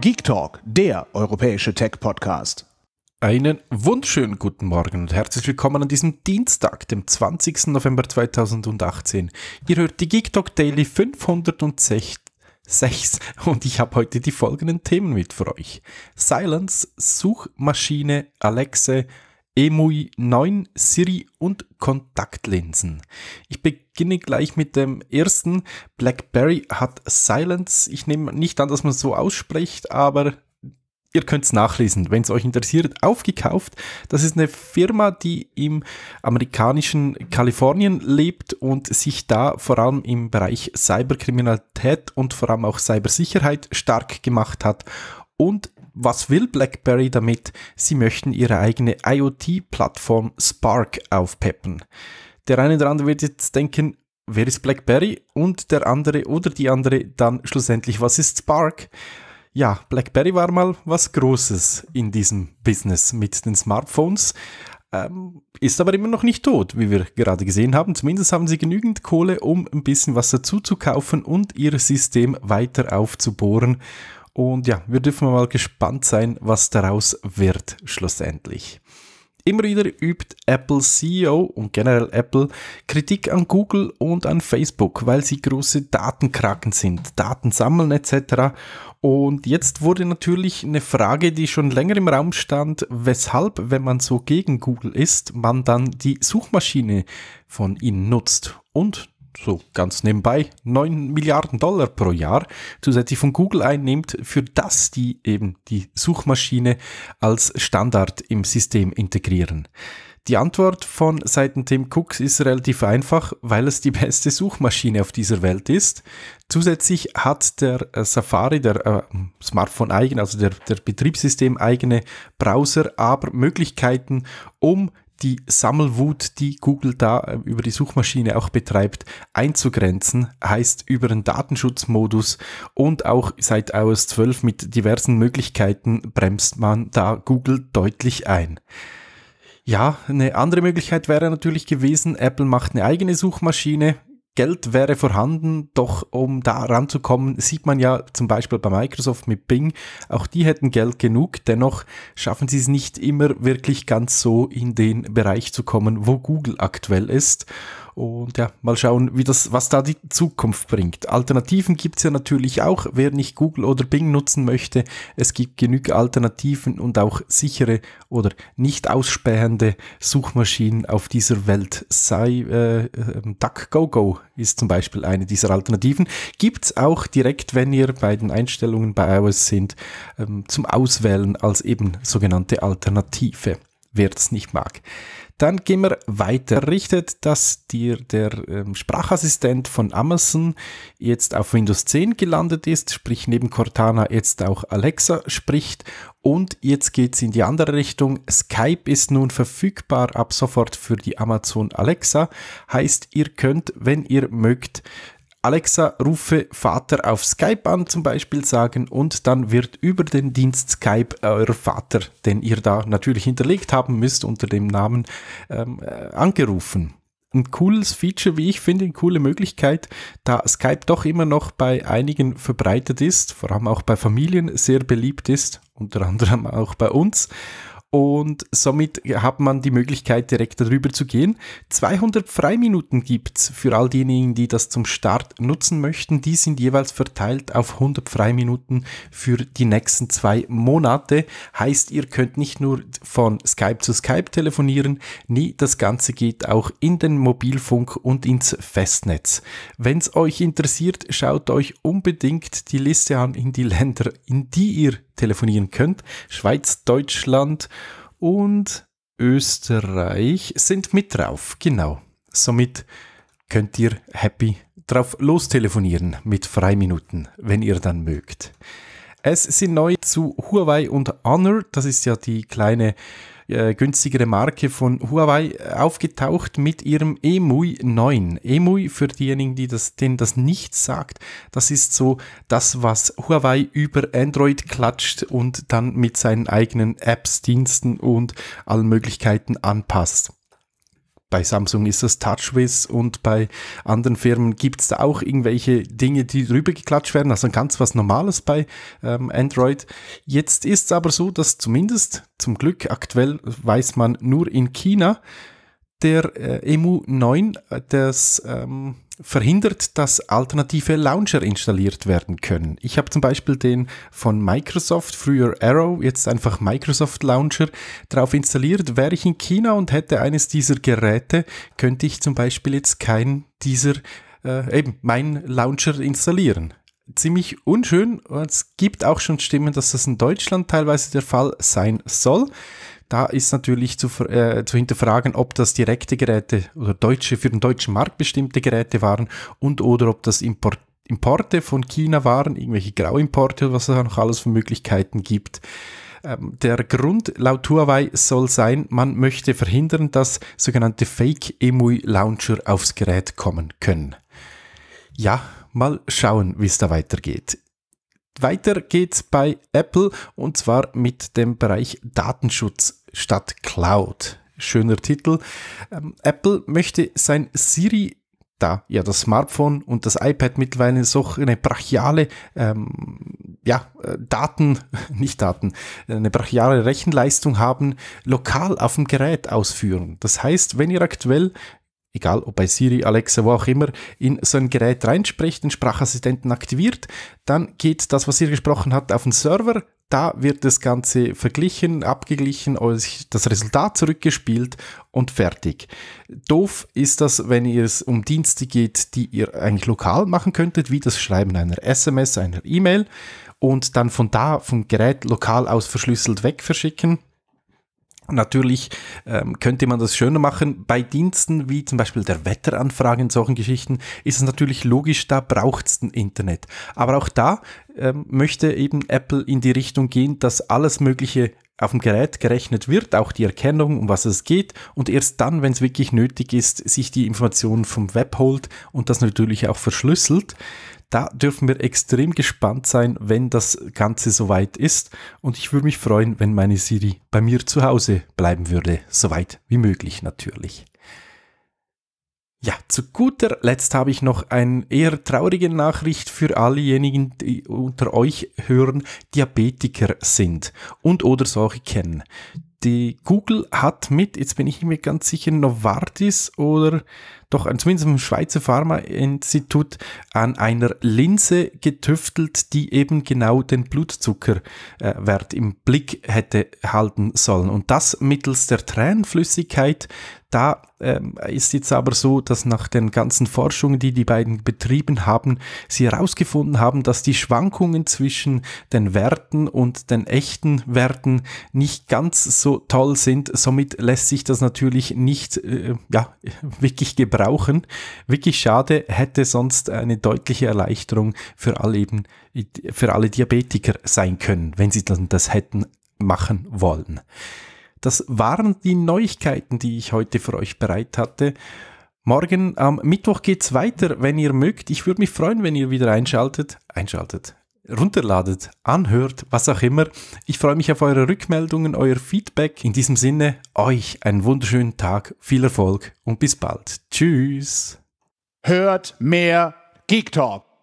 Geek Talk, der europäische Tech-Podcast. Einen wunderschönen guten Morgen und herzlich willkommen an diesem Dienstag, dem 20. November 2018. Ihr hört die Geek Talk Daily 506 und ich habe heute die folgenden Themen mit für euch. Silence, Suchmaschine, Alexe, EMUI 9, Siri und Kontaktlinsen. Ich beginne gleich mit dem ersten. BlackBerry hat Silence. Ich nehme nicht an, dass man es so ausspricht, aber ihr könnt es nachlesen, wenn es euch interessiert, aufgekauft. Das ist eine Firma, die im amerikanischen Kalifornien lebt und sich da vor allem im Bereich Cyberkriminalität und vor allem auch Cybersicherheit stark gemacht hat und was will BlackBerry damit? Sie möchten ihre eigene IoT-Plattform Spark aufpeppen. Der eine oder andere wird jetzt denken, wer ist BlackBerry? Und der andere oder die andere dann schlussendlich, was ist Spark? Ja, BlackBerry war mal was Großes in diesem Business mit den Smartphones ähm, ist aber immer noch nicht tot, wie wir gerade gesehen haben. Zumindest haben sie genügend Kohle, um ein bisschen was dazu zu kaufen und ihr System weiter aufzubohren und ja, wir dürfen mal gespannt sein, was daraus wird schlussendlich. Immer wieder übt Apple CEO und generell Apple Kritik an Google und an Facebook, weil sie große Datenkraken sind, Daten sammeln etc. Und jetzt wurde natürlich eine Frage, die schon länger im Raum stand, weshalb, wenn man so gegen Google ist, man dann die Suchmaschine von ihnen nutzt. Und so ganz nebenbei 9 Milliarden Dollar pro Jahr zusätzlich von Google einnimmt, für das die eben die Suchmaschine als Standard im System integrieren. Die Antwort von Seiten Tim Cooks ist relativ einfach, weil es die beste Suchmaschine auf dieser Welt ist. Zusätzlich hat der äh, Safari, der äh, Smartphone-eigene, also der, der betriebssystem-eigene Browser, aber Möglichkeiten, um die Sammelwut, die Google da äh, über die Suchmaschine auch betreibt, einzugrenzen, heißt über einen Datenschutzmodus und auch seit iOS 12 mit diversen Möglichkeiten bremst man da Google deutlich ein. Ja, eine andere Möglichkeit wäre natürlich gewesen, Apple macht eine eigene Suchmaschine, Geld wäre vorhanden, doch um da ranzukommen, sieht man ja zum Beispiel bei Microsoft mit Bing, auch die hätten Geld genug, dennoch schaffen sie es nicht immer wirklich ganz so in den Bereich zu kommen, wo Google aktuell ist. Und ja, mal schauen, wie das, was da die Zukunft bringt. Alternativen gibt es ja natürlich auch. Wer nicht Google oder Bing nutzen möchte, es gibt genug Alternativen und auch sichere oder nicht ausspähende Suchmaschinen auf dieser Welt. Sei äh, ähm, DuckGoGo ist zum Beispiel eine dieser Alternativen. Gibt es auch direkt, wenn ihr bei den Einstellungen bei iOS sind, ähm, zum Auswählen als eben sogenannte Alternative wer das nicht mag. Dann gehen wir weiter. Richtet, dass dir der ähm, Sprachassistent von Amazon jetzt auf Windows 10 gelandet ist, sprich neben Cortana jetzt auch Alexa spricht. Und jetzt geht es in die andere Richtung. Skype ist nun verfügbar ab sofort für die Amazon Alexa. Heißt, ihr könnt, wenn ihr mögt, Alexa, rufe Vater auf Skype an zum Beispiel sagen und dann wird über den Dienst Skype euer Vater, den ihr da natürlich hinterlegt haben müsst unter dem Namen, ähm, äh, angerufen ein cooles Feature, wie ich finde, eine coole Möglichkeit, da Skype doch immer noch bei einigen verbreitet ist, vor allem auch bei Familien sehr beliebt ist, unter anderem auch bei uns und somit hat man die Möglichkeit, direkt darüber zu gehen. 200 Freiminuten gibt es für all diejenigen, die das zum Start nutzen möchten. Die sind jeweils verteilt auf 100 Freiminuten für die nächsten zwei Monate. Heißt, ihr könnt nicht nur von Skype zu Skype telefonieren, nee, das Ganze geht auch in den Mobilfunk und ins Festnetz. Wenn es euch interessiert, schaut euch unbedingt die Liste an in die Länder, in die ihr telefonieren könnt. Schweiz, Deutschland und Österreich sind mit drauf, genau. Somit könnt ihr happy drauf lostelefonieren mit Freiminuten, wenn ihr dann mögt. Es sind neu zu Huawei und Honor, das ist ja die kleine äh, günstigere Marke von Huawei aufgetaucht mit ihrem EMUI 9. EMUI, für diejenigen, die das, denen das nicht sagt, das ist so das, was Huawei über Android klatscht und dann mit seinen eigenen Apps, Diensten und allen Möglichkeiten anpasst bei Samsung ist das TouchWiz und bei anderen Firmen gibt es da auch irgendwelche Dinge, die rübergeklatscht werden. Also ganz was Normales bei ähm, Android. Jetzt ist es aber so, dass zumindest zum Glück aktuell weiß man nur in China der äh, EMU 9, äh, das ähm, verhindert, dass alternative Launcher installiert werden können. Ich habe zum Beispiel den von Microsoft, früher Arrow, jetzt einfach Microsoft Launcher drauf installiert. Wäre ich in China und hätte eines dieser Geräte, könnte ich zum Beispiel jetzt kein dieser, äh, eben mein Launcher installieren ziemlich unschön. Es gibt auch schon Stimmen, dass das in Deutschland teilweise der Fall sein soll. Da ist natürlich zu, äh, zu hinterfragen, ob das direkte Geräte oder deutsche, für den deutschen Markt bestimmte Geräte waren und oder ob das Import Importe von China waren, irgendwelche Grauimporte oder was es noch alles für Möglichkeiten gibt. Ähm, der Grund laut Huawei soll sein, man möchte verhindern, dass sogenannte Fake-EMUI-Launcher aufs Gerät kommen können. Ja, mal schauen, wie es da weitergeht. Weiter geht's bei Apple und zwar mit dem Bereich Datenschutz statt Cloud. Schöner Titel. Ähm, Apple möchte sein Siri da ja das Smartphone und das iPad mittlerweile so eine brachiale ähm, ja, äh, Daten, nicht Daten, eine brachiale Rechenleistung haben, lokal auf dem Gerät ausführen. Das heißt, wenn ihr aktuell egal ob bei Siri, Alexa, wo auch immer, in so ein Gerät reinspricht, den Sprachassistenten aktiviert, dann geht das, was ihr gesprochen habt, auf den Server. Da wird das Ganze verglichen, abgeglichen, das Resultat zurückgespielt und fertig. Doof ist das, wenn es um Dienste geht, die ihr eigentlich lokal machen könntet, wie das Schreiben einer SMS, einer E-Mail und dann von da, vom Gerät lokal aus verschlüsselt weg verschicken Natürlich ähm, könnte man das schöner machen. Bei Diensten wie zum Beispiel der Wetteranfrage in solchen Geschichten, ist es natürlich logisch, da braucht es ein Internet. Aber auch da ähm, möchte eben Apple in die Richtung gehen, dass alles Mögliche auf dem Gerät gerechnet wird, auch die Erkennung, um was es geht und erst dann, wenn es wirklich nötig ist, sich die Informationen vom Web holt und das natürlich auch verschlüsselt. Da dürfen wir extrem gespannt sein, wenn das Ganze soweit ist und ich würde mich freuen, wenn meine Siri bei mir zu Hause bleiben würde, soweit wie möglich natürlich. Ja, zu guter Letzt habe ich noch eine eher traurige Nachricht für allejenigen, die unter euch hören, Diabetiker sind und oder solche kennen. Die Google hat mit, jetzt bin ich mir ganz sicher, Novartis oder doch zumindest im Schweizer Pharmainstitut an einer Linse getüftelt, die eben genau den Blutzuckerwert äh, im Blick hätte halten sollen. Und das mittels der Tränenflüssigkeit, da ähm, ist jetzt aber so, dass nach den ganzen Forschungen, die die beiden betrieben haben, sie herausgefunden haben, dass die Schwankungen zwischen den Werten und den echten Werten nicht ganz so toll sind. Somit lässt sich das natürlich nicht äh, ja, wirklich gebrauchen brauchen. Wirklich schade, hätte sonst eine deutliche Erleichterung für alle eben, für alle Diabetiker sein können, wenn sie dann das hätten machen wollen. Das waren die Neuigkeiten, die ich heute für euch bereit hatte. Morgen am Mittwoch geht es weiter, wenn ihr mögt. Ich würde mich freuen, wenn ihr wieder einschaltet, einschaltet, runterladet, anhört, was auch immer. Ich freue mich auf eure Rückmeldungen, euer Feedback. In diesem Sinne, euch einen wunderschönen Tag, viel Erfolg und bis bald. Tschüss. Hört mehr Geek Talk.